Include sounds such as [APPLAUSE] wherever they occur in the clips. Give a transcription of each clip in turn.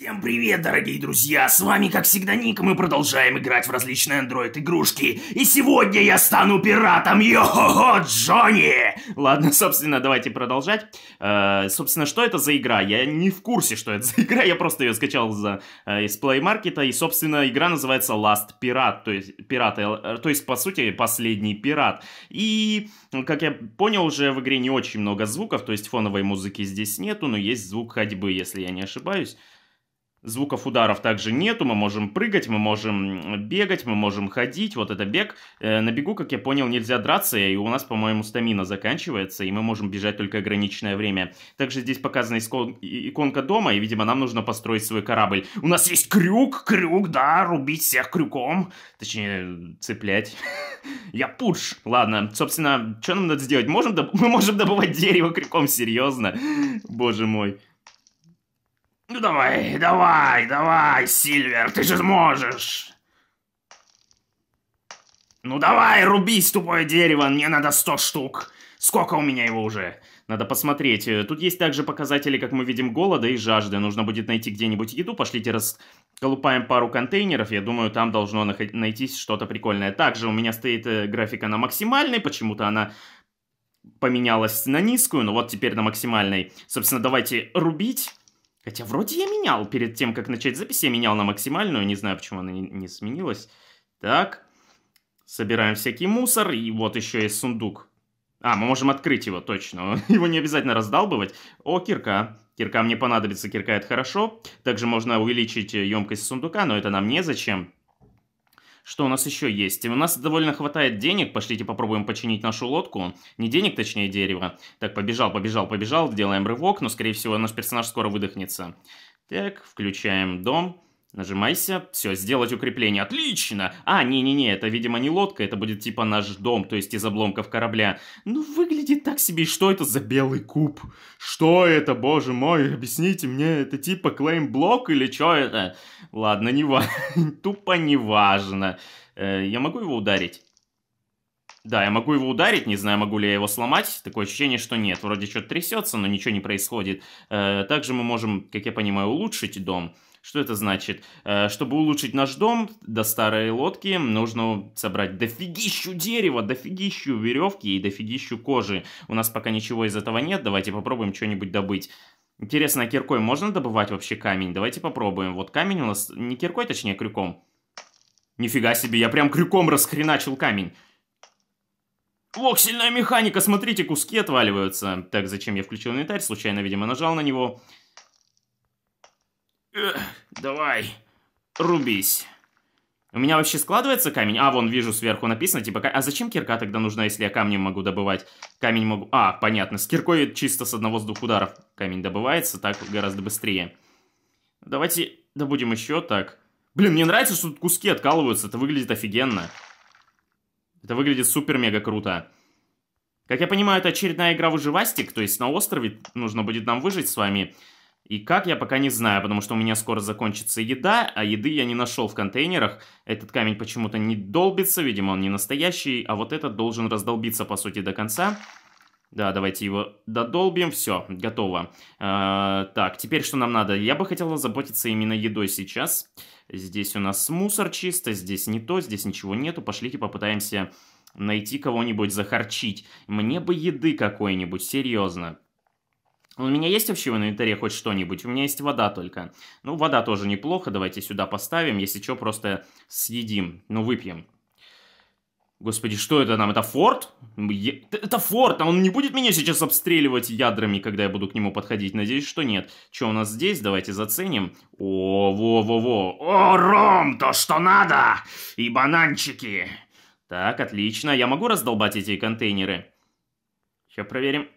Всем привет, дорогие друзья! С вами, как всегда, Ник, мы продолжаем играть в различные андроид-игрушки. И сегодня я стану пиратом! Йо-хо-хо, Джонни! Ладно, [LAUGHS] собственно, давайте продолжать. Э, собственно, что это за игра? Я не в курсе, что это за [LAUGHS] игра, я просто ее скачал за, э, из Play Market. И, собственно, игра называется Last Pirate, то есть, пираты, э, то есть, по сути, последний пират. И, как я понял, уже в игре не очень много звуков, то есть фоновой музыки здесь нету, но есть звук ходьбы, если я не ошибаюсь. Звуков ударов также нету, мы можем прыгать, мы можем бегать, мы можем ходить. Вот это бег. Э, на бегу, как я понял, нельзя драться, и у нас, по-моему, стамина заканчивается, и мы можем бежать только ограниченное время. Также здесь показана иконка дома, и, видимо, нам нужно построить свой корабль. У нас есть крюк, крюк, да, рубить всех крюком. Точнее, цеплять. [LAUGHS] Я пуш. Ладно, собственно, что нам надо сделать? [LAUGHS] Мы можем добывать дерево крюком, серьезно. Боже мой. Ну давай, давай, давай, Сильвер, ты же сможешь. Ну давай, рубись, тупое дерево, мне надо сто штук. Сколько у меня его уже? Надо посмотреть. Э, тут есть также показатели, как мы видим, голода и жажды. Нужно будет найти где-нибудь еду. Пошлите расколупаем пару контейнеров. Я думаю, там должно найтись что-то прикольное. Также у меня стоит э, графика на максимальной. Почему-то она поменялась на низкую, но вот теперь на максимальной. Собственно, давайте рубить. Хотя вроде я менял перед тем, как начать запись, я менял на максимальную, не знаю, почему она не, не сменилась. Так, собираем всякий мусор, и вот еще есть сундук. А, мы можем открыть его, точно. [LAUGHS] Его не обязательно раздалбывать. О, кирка. Кирка мне понадобится, кирка это хорошо. Также можно увеличить емкость сундука, но это нам незачем. Что у нас еще есть? У нас довольно хватает денег. Пошлите попробуем починить нашу лодку. Не денег, точнее, дерево. Так, побежал, побежал, побежал. Делаем рывок, но, скорее всего, наш персонаж скоро выдохнется. Так, включаем дом. Нажимайся. Все, сделать укрепление. Отлично! А, не-не-не, это, видимо, не лодка, это будет типа наш дом, то есть из обломков корабля. Ну, выглядит так себе. Что это за белый куб? Что это, боже мой? Объясните мне, это типа клейм-блок или что это? Ладно, не важно. [LAUGHS] Тупо не важно. Э, я могу его ударить? Да, я могу его ударить, не знаю, могу ли я его сломать. Такое ощущение, что нет. Вроде что-то трясется, но ничего не происходит. Э, также мы можем, как я понимаю, улучшить дом. Что это значит? Э, чтобы улучшить наш дом до старой лодки, нужно собрать дофигищу дерева, дофигищу веревки и дофигищу кожи. У нас пока ничего из этого нет, давайте попробуем что-нибудь добыть. Интересно, а киркой можно добывать вообще камень? Давайте попробуем. Вот камень у нас не киркой, точнее, крюком. Нифига себе, я прям крюком расхреначил камень. Ох, сильная механика, смотрите, куски отваливаются. Так, зачем я включил инвентарь? Случайно, видимо, нажал на него давай, рубись. У меня вообще складывается камень? А, вон, вижу, сверху написано, типа, а зачем кирка тогда нужна, если я камнем могу добывать? Камень могу... А, понятно, с киркой чисто с одного с двух ударов камень добывается, так гораздо быстрее. Давайте добудем еще так. Блин, мне нравится, что тут куски откалываются, это выглядит офигенно. Это выглядит супер-мега круто. Как я понимаю, это очередная игра выживастик, то есть на острове нужно будет нам выжить с вами. И как, я пока не знаю, потому что у меня скоро закончится еда, а еды я не нашел в контейнерах. Этот камень почему-то не долбится, видимо, он не настоящий, а вот этот должен раздолбиться, по сути, до конца. Да, давайте его додолбим, все, готово. Э, так, теперь что нам надо? Я бы хотел заботиться именно едой сейчас. Здесь у нас мусор чисто, здесь не то, здесь ничего нету. Пошлите попытаемся найти кого-нибудь, захарчить. Мне бы еды какой-нибудь, серьезно. У меня есть вообще в инвентаре хоть что-нибудь? У меня есть вода только. Ну, вода тоже неплохо. Давайте сюда поставим. Если что, просто съедим. Ну, выпьем. Господи, что это нам? Это форт? Это форт, а он не будет меня сейчас обстреливать ядрами, когда я буду к нему подходить? Надеюсь, что нет. Что у нас здесь? Давайте заценим. О, во-во-во. О, ром, то что надо! И бананчики! Так, отлично. Я могу раздолбать эти контейнеры? Сейчас проверим.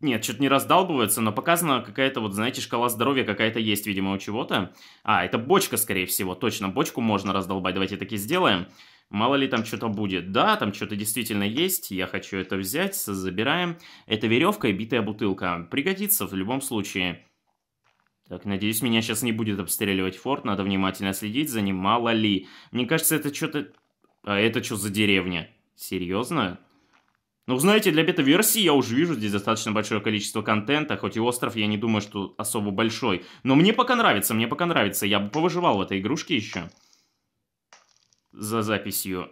Нет, что-то не раздалбывается, но показана какая-то, вот, знаете, шкала здоровья какая-то есть, видимо, у чего-то. А, это бочка, скорее всего, точно, бочку можно раздолбать, давайте таки сделаем. Мало ли там что-то будет. Да, там что-то действительно есть, я хочу это взять, забираем. Это веревка и битая бутылка. Пригодится в любом случае. Так, надеюсь, меня сейчас не будет обстреливать форт, надо внимательно следить за ним, мало ли. Мне кажется, это что-то... А это что за деревня? Серьезно? Ну, знаете, для бета-версии я уже вижу здесь достаточно большое количество контента, хоть и остров, я не думаю, что особо большой. Но мне пока нравится, мне пока нравится. Я бы повыживал в этой игрушке еще. За записью.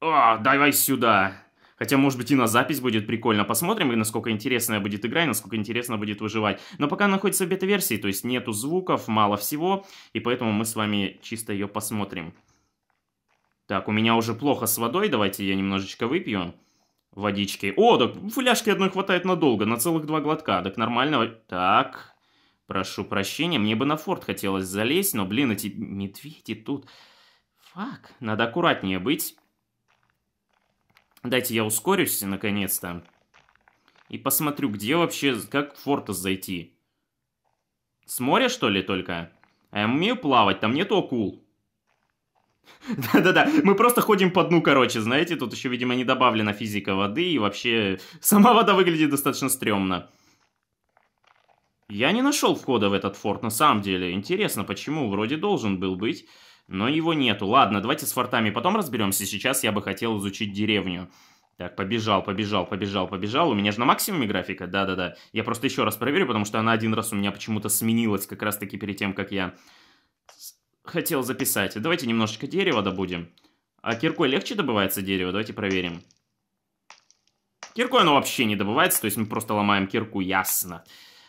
А, давай сюда. Хотя, может быть, и на запись будет прикольно. Посмотрим, насколько интересная будет игра и насколько интересно будет выживать. Но пока находится в бета-версии, то есть нету звуков, мало всего. И поэтому мы с вами чисто ее посмотрим. Так, у меня уже плохо с водой, давайте я немножечко выпью водички. О, так фляжки одной хватает надолго, на целых два глотка. Так нормально. Так, прошу прощения, мне бы на форт хотелось залезть, но, блин, эти медведи тут... Фак, надо аккуратнее быть. Дайте я ускорюсь, наконец-то. И посмотрю, где вообще, как в фортас зайти. С моря, что ли, только? А я умею плавать, там нету акул. Да-да-да, мы просто ходим по дну, короче, знаете, тут еще, видимо, не добавлена физика воды, и вообще сама вода выглядит достаточно стрёмно. Я не нашел входа в этот форт, на самом деле. Интересно, почему? Вроде должен был быть, но его нету. Ладно, давайте с фортами потом разберемся. Сейчас я бы хотел изучить деревню. Так, побежал, побежал, побежал, побежал. У меня же на максимуме графика, да-да-да. Я просто еще раз проверю, потому что она один раз у меня почему-то сменилась как раз-таки перед тем, как я хотел записать. Давайте немножечко дерева добудем. А киркой легче добывается дерево? Давайте проверим. Киркой оно вообще не добывается, то есть мы просто ломаем кирку, ясно.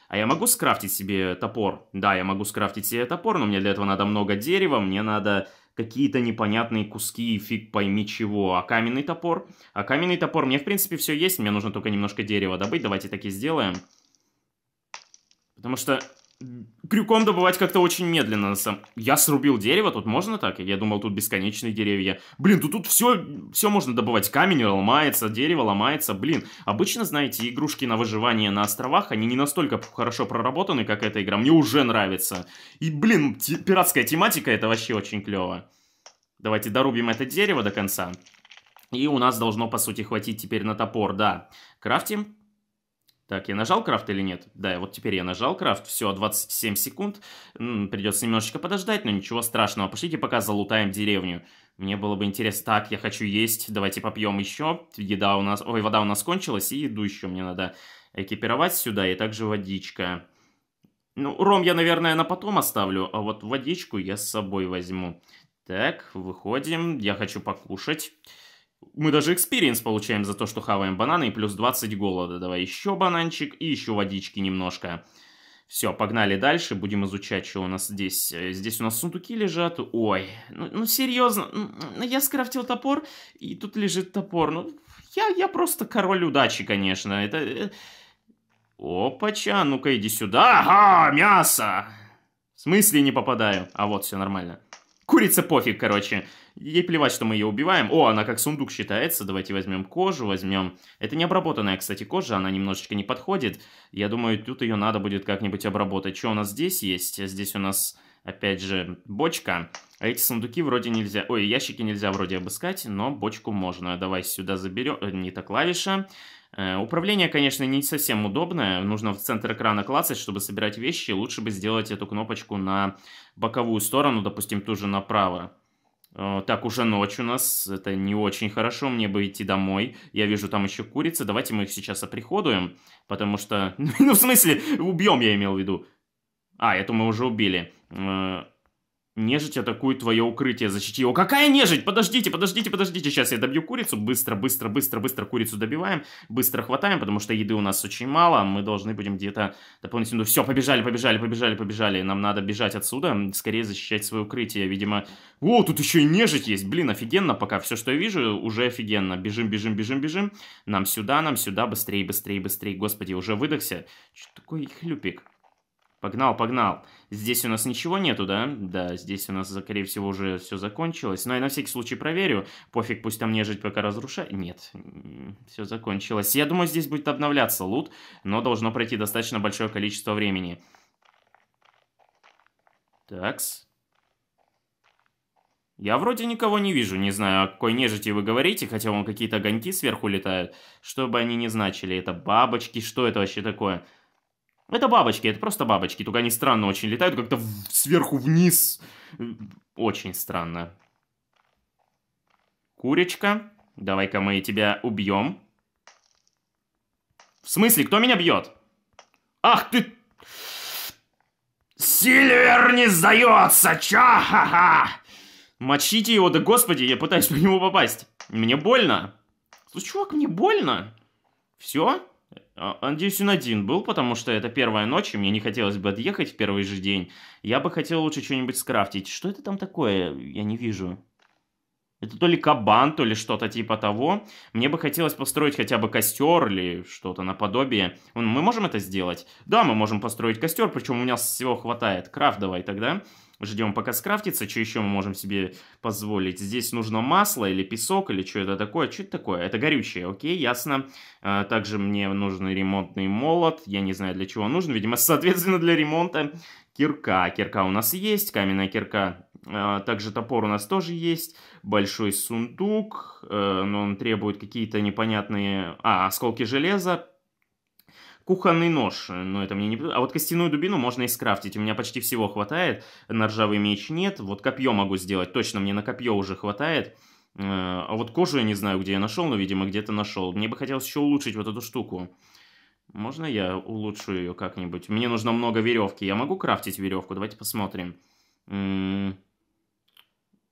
А я могу скрафтить себе топор? Да, я могу скрафтить себе топор, но мне для этого надо много дерева, мне надо какие-то непонятные куски, фиг пойми чего. А каменный топор? А каменный топор, мне в принципе все есть, мне нужно только немножко дерева добыть, давайте так и сделаем. Потому что крюком добывать как-то очень медленно. Я срубил дерево, тут можно так? Я думал, тут бесконечные деревья. Блин, тут, тут все, все можно добывать. Камень ломается, дерево ломается. Блин, обычно, знаете, игрушки на выживание на островах, они не настолько хорошо проработаны, как эта игра. Мне уже нравится. И, блин, пиратская тематика, это вообще очень клево. Давайте дорубим это дерево до конца. И у нас должно, по сути, хватить теперь на топор, да. Крафтим так, я нажал крафт или нет? Да, вот теперь я нажал крафт. Все, 27 секунд. Придется немножечко подождать, но ничего страшного. Пошлите пока залутаем деревню. Мне было бы интересно. Так, я хочу есть. Давайте попьем еще. Еда у нас... Ой, вода у нас кончилась, и еду еще мне надо экипировать сюда, и также водичка. Ну, ром я, наверное, на потом оставлю, а вот водичку я с собой возьму. Так, выходим. Я хочу покушать. Мы даже экспириенс получаем за то, что хаваем бананы, и плюс 20 голода. Давай еще бананчик и еще водички немножко. Все, погнали дальше, будем изучать, что у нас здесь. Э, здесь у нас сундуки лежат. Ой, ну, ну серьезно, ну, я скрафтил топор, и тут лежит топор. Ну, я, я просто король удачи, конечно. Это... Э, опача, а ну-ка иди сюда. Ага, мясо! В смысле не попадаю? А вот, все нормально. Курица пофиг, короче. Ей плевать, что мы ее убиваем. О, она как сундук считается. Давайте возьмем кожу, возьмем... Это не обработанная, кстати, кожа, она немножечко не подходит. Я думаю, тут ее надо будет как-нибудь обработать. Что у нас здесь есть? Здесь у нас, опять же, бочка. А эти сундуки вроде нельзя... Ой, ящики нельзя вроде обыскать, но бочку можно. Давай сюда заберем... Э, не та клавиша. Э, управление, конечно, не совсем удобное. Нужно в центр экрана клацать, чтобы собирать вещи. Лучше бы сделать эту кнопочку на боковую сторону, допустим, ту же направо. Э, так, уже ночь у нас, это не очень хорошо, мне бы идти домой. Я вижу, там еще курицы, давайте мы их сейчас оприходуем, потому что... [LAUGHS] Ну, в смысле, убьем, я имел в виду. А, эту мы уже убили. Э, Нежить атакует твое укрытие, защити его. Какая нежить? Подождите, подождите, подождите. Сейчас я добью курицу. Быстро, быстро, быстро, быстро курицу добиваем. Быстро хватаем, потому что еды у нас очень мало. Мы должны будем где-то дополнительно... Все, побежали, побежали, побежали, побежали. Нам надо бежать отсюда. Скорее защищать свое укрытие, видимо. О, тут еще и нежить есть. Блин, офигенно пока. Все, что я вижу, уже офигенно. Бежим, бежим, бежим, бежим. Нам сюда, нам сюда. Быстрее, быстрее, быстрее. Господи, уже выдохся. Что такое хлюпик? Погнал, погнал. Здесь у нас ничего нету, да? Да, здесь у нас, скорее всего, уже все закончилось. Но я на всякий случай проверю. Пофиг, пусть там нежить пока разрушает. Нет, все закончилось. Я думаю, здесь будет обновляться лут, но должно пройти достаточно большое количество времени. Такс. Я вроде никого не вижу, не знаю, о какой нежити вы говорите, хотя вон какие-то огоньки сверху летают. Что бы они ни значили, это бабочки, что это вообще такое? Это бабочки, это просто бабочки, только они странно очень летают, как-то сверху вниз. Очень странно. Курочка, давай-ка мы тебя убьем. В смысле, кто меня бьет? Ах ты... Сильвер не сдается, ча-ха-ха! Мочите его, да господи, я пытаюсь по нему попасть. Мне больно. Слушай, чувак, мне больно. Все? А, Надеюсь, он один был, потому что это первая ночь, и мне не хотелось бы отъехать в первый же день. Я бы хотел лучше что-нибудь скрафтить. Что это там такое? Я не вижу. Это то ли кабан, то ли что-то типа того. Мне бы хотелось построить хотя бы костер или что-то наподобие. Мы можем это сделать? Да, мы можем построить костер, причем у меня всего хватает. Крафт давай тогда. Ждем, пока скрафтится. Что еще мы можем себе позволить? Здесь нужно масло или песок, или что это такое? Что это такое? Это горючее, окей, ясно. А, также мне нужен ремонтный молот. Я не знаю, для чего он нужен. Видимо, [LAUGHS] соответственно, для ремонта кирка. Кирка у нас есть, каменная кирка а, также топор у нас тоже есть, большой сундук, э, но он требует какие-то непонятные... А, осколки железа, Кухонный нож, э, но это мне не... А вот костяную дубину можно и скрафтить, у меня почти всего хватает. На ржавый меч нет, вот копье могу сделать, точно мне на копье уже хватает. Э, а вот кожу я не знаю, где я нашел, но, видимо, где-то нашел. Мне бы хотелось еще улучшить вот эту штуку. Можно я улучшу ее как-нибудь? Мне нужно много веревки. Я могу крафтить веревку? Давайте посмотрим. М-м,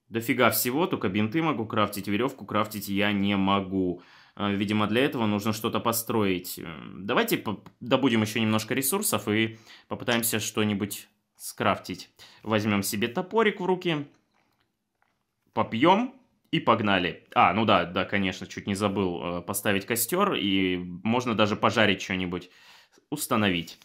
дофига всего, только бинты могу крафтить, веревку крафтить я не могу. А, видимо, для этого нужно что-то построить. Давайте добудем еще немножко ресурсов и попытаемся что-нибудь скрафтить. Возьмем себе топорик в руки, попьем и погнали. А, ну да, да, конечно, чуть не забыл э, поставить костер и можно даже пожарить что-нибудь, установить.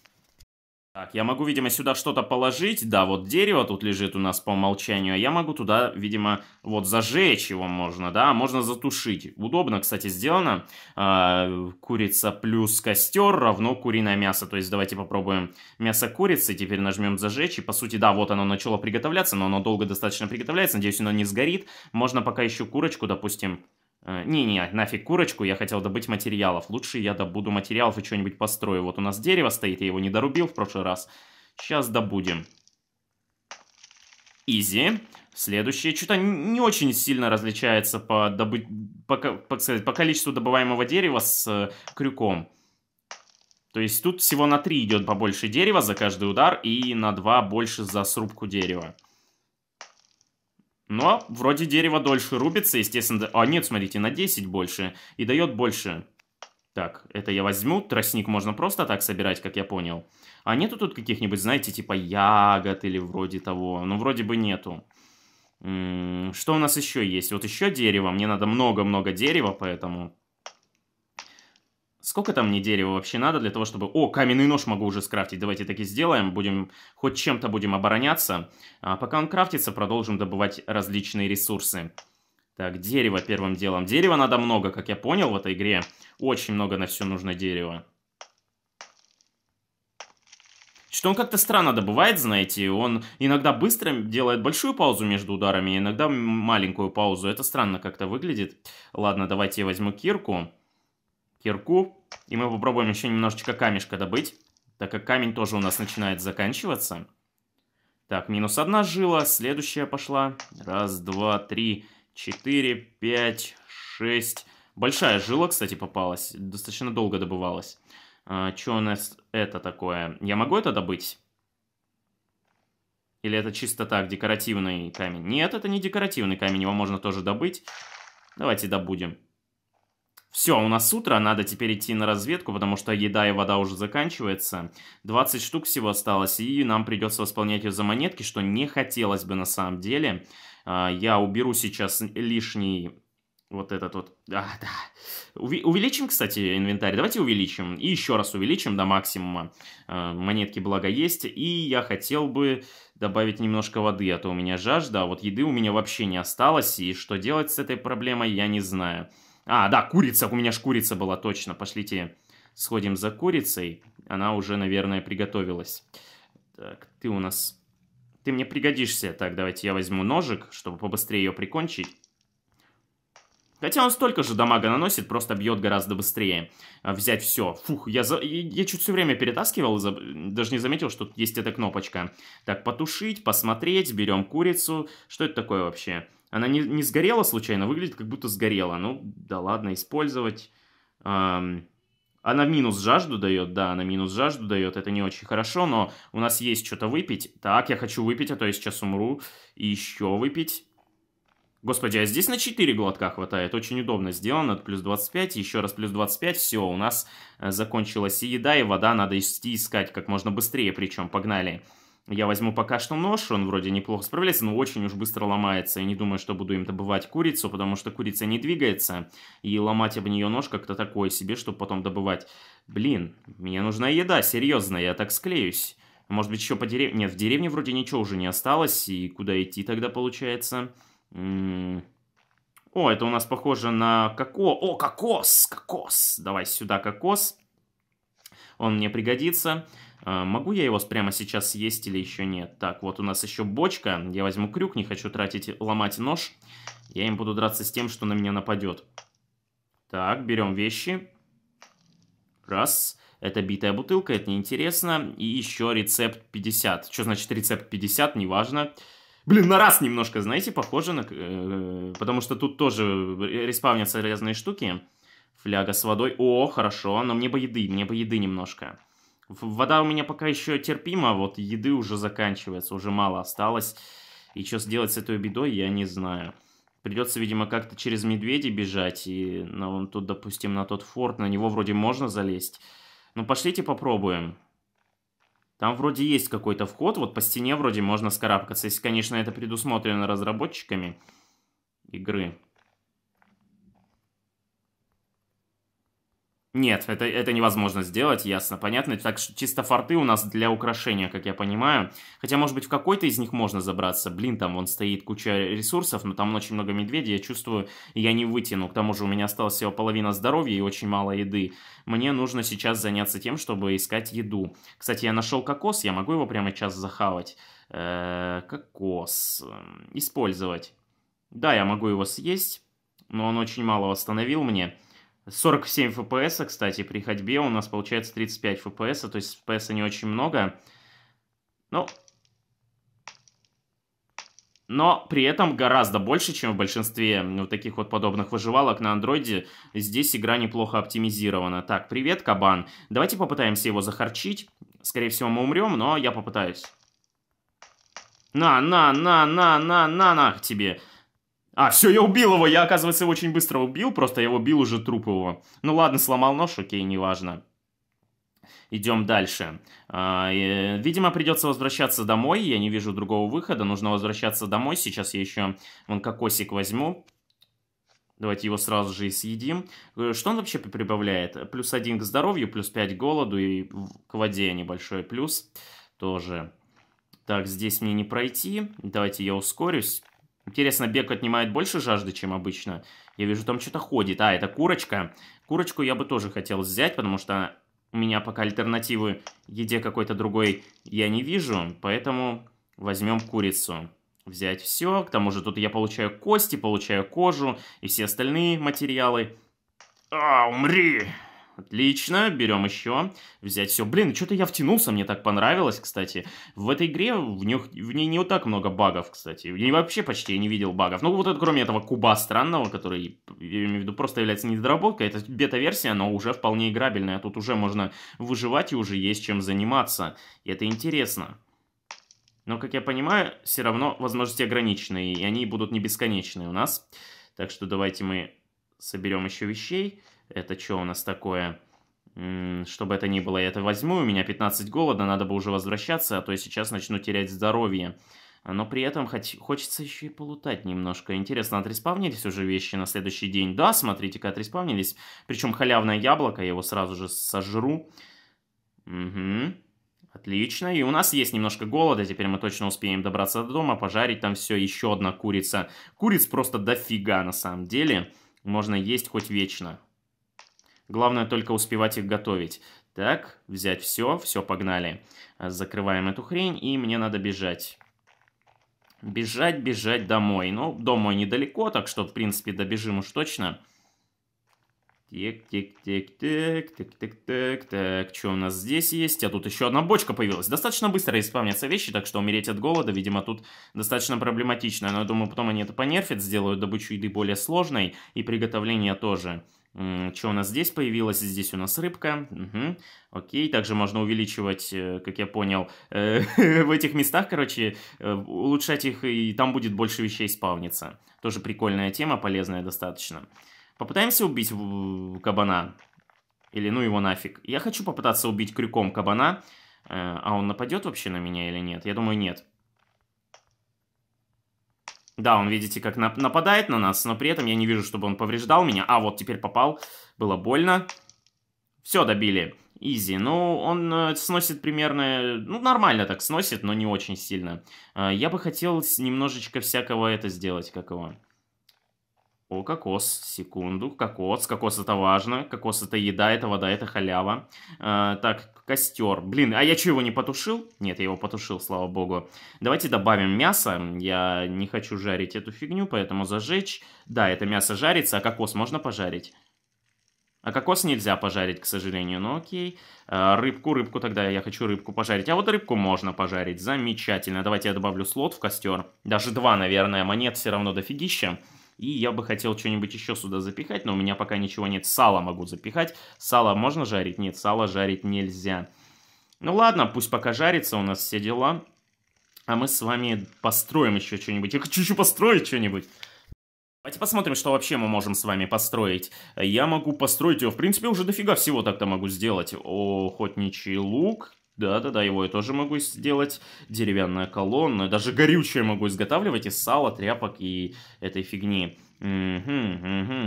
Так, я могу, видимо, сюда что-то положить. Да, вот дерево тут лежит у нас по умолчанию. А я могу туда, видимо, вот зажечь его можно, да. Можно затушить. Удобно, кстати, сделано. А, курица плюс костер равно куриное мясо. То есть давайте попробуем мясо курицы. Теперь нажмем зажечь. И, по сути, да, вот оно начало приготовляться. Но оно долго достаточно приготовляется. Надеюсь, оно не сгорит. Можно пока еще курочку, допустим, Э, не-не, нафиг курочку, я хотел добыть материалов. Лучше я добуду материалов и что-нибудь построю. Вот у нас дерево стоит, я его не дорубил в прошлый раз. Сейчас добудем. Изи. Следующее. Что-то не очень сильно различается по, добы... по, по, сказать, по количеству добываемого дерева с э, крюком. То есть тут всего на 3 идет побольше дерева за каждый удар и на 2 больше за срубку дерева. Но вроде дерево дольше рубится, естественно... А, нет, смотрите, на 10 больше. И дает больше. Так, это я возьму. Тростник можно просто так собирать, как я понял. А нету тут каких-нибудь, знаете, типа ягод или вроде того? Ну, вроде бы нету. что у нас еще есть? Вот еще дерево. Мне надо много-много дерева, поэтому... Сколько там мне дерева вообще надо для того, чтобы... О, каменный нож могу уже скрафтить. Давайте так и сделаем. Будем... Хоть чем-то будем обороняться. А пока он крафтится, продолжим добывать различные ресурсы. Так, дерево первым делом. Дерева надо много, как я понял в этой игре. Очень много на все нужно дерева. Что он как-то странно добывает, знаете. Он иногда быстро делает большую паузу между ударами, иногда маленькую паузу. Это странно как-то выглядит. Ладно, давайте я возьму кирку кирку. И мы попробуем еще немножечко камешка добыть, так как камень тоже у нас начинает заканчиваться. Так, минус одна жила, следующая пошла. Раз, два, три, четыре, пять, шесть. Большая жила, кстати, попалась. Достаточно долго добывалась. А, что у нас это такое? Я могу это добыть? Или это чисто так, декоративный камень? Нет, это не декоративный камень, его можно тоже добыть. Давайте добудем. Все, у нас утро, надо теперь идти на разведку, потому что еда и вода уже заканчивается. 20 штук всего осталось, и нам придется восполнять ее за монетки, что не хотелось бы на самом деле. А, я уберу сейчас лишний вот этот вот... А, да. увеличим, кстати, инвентарь. Давайте увеличим. И еще раз увеличим до максимума. А, монетки, благо, есть. И я хотел бы добавить немножко воды, а то у меня жажда. А вот еды у меня вообще не осталось. И что делать с этой проблемой, я не знаю. А, да, курица, у меня ж курица была, точно. Пошлите, сходим за курицей. Она уже, наверное, приготовилась. Так, ты у нас... Ты мне пригодишься. Так, давайте я возьму ножик, чтобы побыстрее ее прикончить. Хотя он столько же дамага наносит, просто бьет гораздо быстрее. А, взять все. Фух, я, за... я чуть все время перетаскивал, за... даже не заметил, что тут есть эта кнопочка. Так, потушить, посмотреть, берем курицу. Что это такое вообще? Она не, не сгорела случайно, выглядит как будто сгорела. Ну, да ладно, использовать. Эм, она минус жажду дает, да, она минус жажду дает, это не очень хорошо, но у нас есть что-то выпить. Так, я хочу выпить, а то я сейчас умру. И еще выпить. Господи, а здесь на 4 глотка хватает, очень удобно сделано, плюс 25, еще раз плюс 25, все, у нас э, закончилась и еда, и вода, надо идти искать как можно быстрее, причем, погнали. Погнали. Я возьму пока что нож, он вроде неплохо справляется, но очень уж быстро ломается. Я не думаю, что буду им добывать курицу, потому что курица не двигается, и ломать об нее нож как-то такое себе, чтобы потом добывать. Блин, мне нужна еда, серьезно, я так склеюсь. Может быть, еще по деревне... Нет, в деревне вроде ничего уже не осталось, и куда идти тогда получается? М м-м. -м -м. О, это у нас похоже на коко... О, кокос, кокос! Давай сюда кокос. Он мне пригодится. А, могу я его прямо сейчас съесть или еще нет? Так, вот у нас еще бочка. Я возьму крюк, не хочу тратить, ломать нож. Я им буду драться с тем, что на меня нападет. Так, берем вещи. Раз. Это битая бутылка, это неинтересно. И еще рецепт 50. Что значит рецепт 50, неважно. Блин, на раз немножко, знаете, похоже на... Э, потому что тут тоже респавнятся разные штуки. Фляга с водой. О, хорошо, но мне бы еды, мне бы еды немножко. Вода у меня пока еще терпима, а вот еды уже заканчивается, уже мало осталось. И что сделать с этой бедой, я не знаю. Придется, видимо, как-то через медведя бежать. И на, ну, он тут, допустим, на тот форт, на него вроде можно залезть. Ну, пошлите попробуем. Там вроде есть какой-то вход, вот по стене вроде можно скарабкаться. Если, конечно, это предусмотрено разработчиками игры. Нет, это, это невозможно сделать, ясно, понятно. Так что чисто форты у нас для украшения, как я понимаю. Хотя, может быть, в какой-то из них можно забраться. Блин, там вон стоит куча ресурсов, но там очень много медведей, я чувствую, я не вытяну. К тому же у меня осталась всего половина здоровья и очень мало еды. Мне нужно сейчас заняться тем, чтобы искать еду. Кстати, я нашел кокос, я могу его прямо сейчас захавать. Э -э кокос. Эм, использовать. Да, я могу его съесть, но он очень мало восстановил мне. 47 FPS, кстати, при ходьбе у нас получается 35 FPS, то есть FPS не очень много. Но, но при этом гораздо больше, чем в большинстве вот таких вот подобных выживалок на андроиде. Здесь игра неплохо оптимизирована. Так, привет, кабан. Давайте попытаемся его захарчить. Скорее всего, мы умрем, но я попытаюсь. На, на, на, на, на, на, на тебе. А, все, я убил его. Я, оказывается, его очень быстро убил. Просто я убил уже труп его. Ну ладно, сломал нож, окей, неважно. Идем дальше. А, видимо, придется возвращаться домой. Я не вижу другого выхода. Нужно возвращаться домой. Сейчас я еще вон кокосик возьму. Давайте его сразу же и съедим. Э, что он вообще прибавляет? Плюс один к здоровью, плюс 5 к голоду и к воде небольшой плюс тоже. Так, здесь мне не пройти. Давайте я ускорюсь. Интересно, бег отнимает больше жажды, чем обычно? Я вижу, там что-то ходит. А, это курочка. Курочку я бы тоже хотел взять, потому что у меня пока альтернативы еде какой-то другой я не вижу. Поэтому возьмем курицу. Взять все. К тому же тут я получаю кости, получаю кожу и все остальные материалы. А, умри! Отлично, берем еще. Взять все. Блин, что-то я втянулся, мне так понравилось, кстати. В этой игре в, нее, в ней не вот так много багов, кстати. я вообще почти не видел багов. Ну, вот это, кроме этого куба странного, который, я имею в виду, просто является недоработкой. Это бета-версия, но уже вполне играбельная. Тут уже можно выживать и уже есть чем заниматься. И это интересно. Но, как я понимаю, все равно возможности ограничены, и они будут не бесконечные у нас. Так что давайте мы соберем еще вещей. Это что у нас такое? чтобы это ни было, я это возьму, у меня 15 голода, надо бы уже возвращаться, а то я сейчас начну терять здоровье. Но при этом хоть, хочется еще и полутать немножко. Интересно, отреспавнились уже вещи на следующий день? Да, смотрите-ка, отреспавнились. Причем халявное яблоко, я его сразу же сожру. Угу. Отлично. И у нас есть немножко голода. Теперь мы точно успеем добраться до дома, пожарить там все. Еще одна курица. Куриц просто дофига на самом деле. Можно есть хоть вечно. Главное только успевать их готовить. Так, взять все, все, погнали. Закрываем эту хрень, и мне надо бежать. Бежать, бежать домой. Ну, дом мой недалеко, так что, в принципе, добежим уж точно. Тик-тик-тик-тик, тик-тик-тик-так. Что у нас здесь есть? А тут еще одна бочка появилась. Достаточно быстро исправнятся вещи, так что умереть от голода, видимо, тут достаточно проблематично. Но я думаю, потом они это понерфят, сделают добычу еды более сложной и приготовление тоже. Что у нас здесь появилось? Здесь у нас рыбка. Угу. Окей, также можно увеличивать, э, как я понял, э, [LAUGHS] в этих местах, короче, э, улучшать их, и там будет больше вещей спавниться. Тоже прикольная тема, полезная достаточно. Попытаемся убить кабана. Или ну его нафиг. Я хочу попытаться убить крюком кабана. А он нападет вообще на меня или нет? Я думаю, нет. Да, он, видите, как нападает на нас, но при этом я не вижу, чтобы он повреждал меня. А, вот теперь попал. Было больно. Все, добили. Изи. Ну, он э, сносит примерно... Ну, нормально так сносит, но не очень сильно. Э, я бы хотел немножечко всякого это сделать, как его... О, кокос, секунду, кокос, кокос это важно, кокос это еда, это вода, это халява. А, так, костер, блин, а я что, его не потушил? Нет, я его потушил, слава богу. Давайте добавим мясо, я не хочу жарить эту фигню, поэтому зажечь. Да, это мясо жарится, а кокос можно пожарить? А кокос нельзя пожарить, к сожалению, но окей. А, рыбку, рыбку тогда, я хочу рыбку пожарить. А вот рыбку можно пожарить, замечательно. Давайте я добавлю слот в костер. Даже два, наверное, монет все равно дофигища. И я бы хотел что-нибудь еще сюда запихать, но у меня пока ничего нет. Сало могу запихать. Сало можно жарить? Нет, сало жарить нельзя. Ну ладно, пусть пока жарится у нас все дела. А мы с вами построим еще что-нибудь. Я хочу еще построить что-нибудь. Давайте посмотрим, что вообще мы можем с вами построить. Я могу построить его, в принципе, уже дофига всего так-то могу сделать. Охотничий лук, да-да-да, его я тоже могу сделать. Деревянная колонна. Даже горючее могу изготавливать из сала, тряпок и этой фигни. Угу,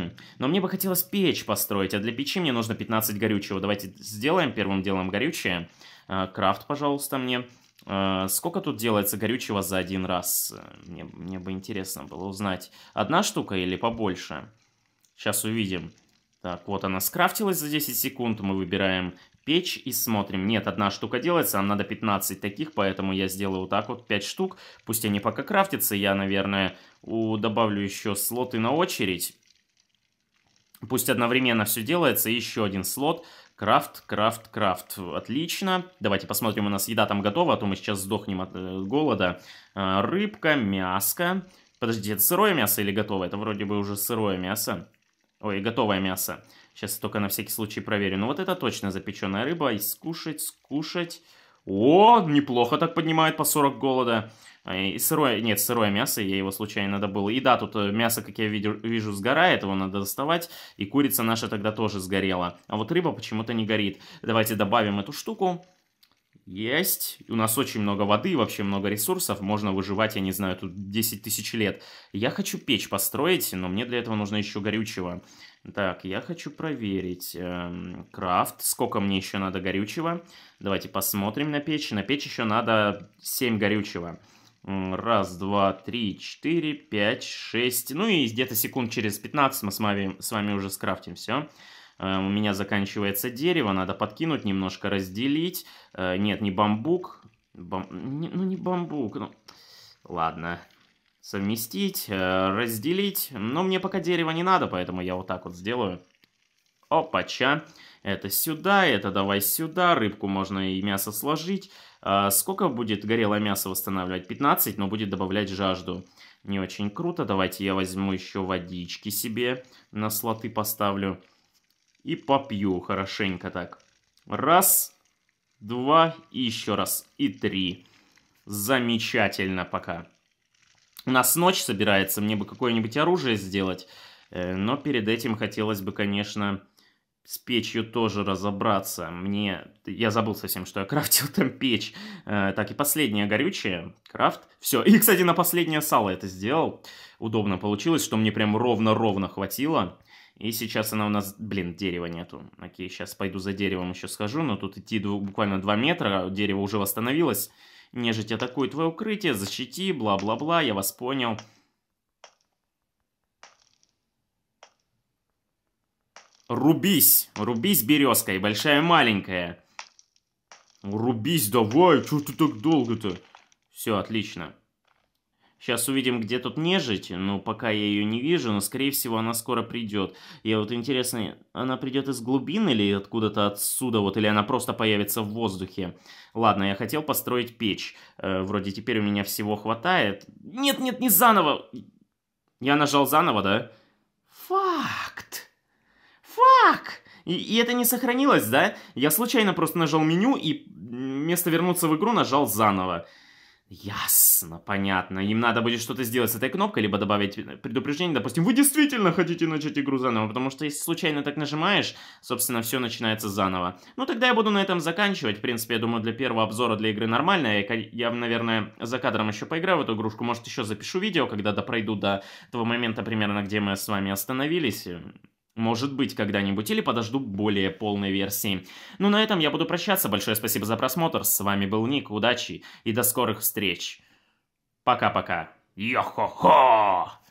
угу. Но мне бы хотелось печь построить, а для печи мне нужно 15 горючего. Давайте сделаем первым делом горючее. А, крафт, пожалуйста, мне. А, сколько тут делается горючего за один раз? Мне, мне бы интересно было узнать. Одна штука или побольше? Сейчас увидим. Так, вот она скрафтилась за 10 секунд. Мы выбираем печь и смотрим. Нет, одна штука делается, нам надо 15 таких, поэтому я сделаю вот так вот 5 штук. Пусть они пока крафтятся, я, наверное, добавлю еще слоты на очередь. Пусть одновременно все делается, еще один слот. Крафт, крафт, крафт. Отлично. Давайте посмотрим, у нас еда там готова, а то мы сейчас сдохнем от э, голода. А, рыбка, мяско. Подождите, это сырое мясо или готовое? Это вроде бы уже сырое мясо. Ой, готовое мясо. Сейчас только на всякий случай проверю. Но ну, вот это точно запеченная рыба. И скушать, скушать. О, неплохо так поднимает по 40 голода. Э, и сырое, нет, сырое мясо, я его случайно добыл. И да, тут э, мясо, как я видел, вижу, сгорает, его надо доставать. И курица наша тогда тоже сгорела. А вот рыба почему-то не горит. Давайте добавим эту штуку. Есть. У нас очень много воды, вообще много ресурсов. Можно выживать, я не знаю, тут 10 тысяч лет. Я хочу печь построить, но мне для этого нужно еще горючего. Так, я хочу проверить. Эм, крафт. Сколько мне еще надо горючего? Давайте посмотрим на печь. На печь еще надо 7 горючего. Раз, два, три, четыре, пять, шесть. Ну и где-то секунд через 15 мы с вами, с вами уже скрафтим все. Э, у меня заканчивается дерево, надо подкинуть, немножко разделить. Э, нет, не бамбук. Бам... Ну не бамбук, ну... Ладно, совместить, э, разделить. Но мне пока дерево не надо, поэтому я вот так вот сделаю. Опача. Это сюда, это давай сюда. Рыбку можно и мясо сложить. А сколько будет горелое мясо восстанавливать? 15, но будет добавлять жажду. Не очень круто. Давайте я возьму еще водички себе на слоты поставлю. И попью хорошенько так. Раз, два и еще раз. И три. Замечательно пока. У нас ночь собирается, мне бы какое-нибудь оружие сделать. Э, но перед этим хотелось бы, конечно, с печью тоже разобраться. Мне... Я забыл совсем, что я [LAUGHS] крафтил там печь. Э, так, и последнее горючее. Крафт. Все. И, кстати, на последнее сало это сделал. Удобно получилось, что мне прям ровно-ровно хватило. И сейчас она у нас... Блин, дерева нету. Окей, сейчас пойду за деревом еще схожу. Но тут идти буквально 2 метра. А дерево уже восстановилось. Нежить атакует твое укрытие, защити, бла-бла-бла, я вас понял. Рубись, рубись, березка, и большая, и маленькая. Рубись, давай, что ты так долго-то? Все, отлично. Сейчас увидим, где тут нежить, но пока я ее не вижу, но, скорее всего, она скоро придет. Я вот интересно, она придет из глубин или откуда-то отсюда, вот, или она просто появится в воздухе? Ладно, я хотел построить печь. Э, вроде теперь у меня всего хватает. Нет-нет, не заново! Я нажал заново, да? Факт! Фак. И, и это не сохранилось, да? Я случайно просто нажал меню и вместо вернуться в игру нажал заново. Ясно, понятно. Им надо будет что-то сделать с этой кнопкой, либо добавить э, предупреждение, допустим, вы действительно хотите начать игру заново, потому что если случайно так нажимаешь, собственно, все начинается заново. Ну, тогда я буду на этом заканчивать. В принципе, я думаю, для первого обзора для игры нормально. Я, наверное, за кадром еще поиграю в эту игрушку. Может, еще запишу видео, когда допройду до того момента примерно, где мы с вами остановились. Может быть, когда-нибудь, или подожду более полной версии. Ну, на этом я буду прощаться. Большое спасибо за просмотр. С вами был Ник, удачи и до скорых встреч. Пока-пока. Йо-хо-хо!